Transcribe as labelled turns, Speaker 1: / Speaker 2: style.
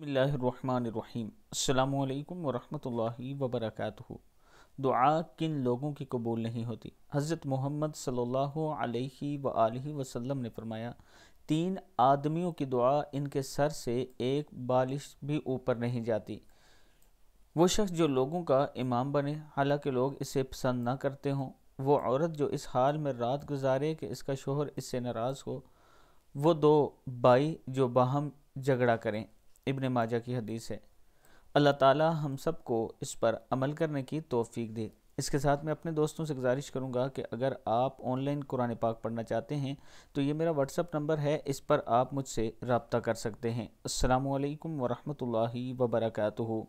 Speaker 1: बसमीम् अल्लाम वरहमतुल्लाहि वबरकातुहु दुआ किन लोगों की कबूल नहीं होती हज़रत मोहम्मद सल्ला अलैहि व ने फरमाया तीन आदमियों की दुआ इनके सर से एक बालिश भी ऊपर नहीं जाती वो शख्स जो लोगों का इमाम बने हालांकि लोग इसे पसंद ना करते हों वो औरत जो इस हाल में रात गुजारे कि इसका शोहर इससे नाराज़ हो वो दो बाई जो बाहम झगड़ा करें इबन माजा की हदीस है अल्लाह ताला हम सब को इस पर अमल करने की तोफ़ी दे इसके साथ मैं अपने दोस्तों से गुजारिश करूंगा कि अगर आप ऑनलाइन कुरान पाक पढ़ना चाहते हैं तो ये मेरा व्हाट्सअप नंबर है इस पर आप मुझसे रबता कर सकते हैं अल्लाम ला वबरकू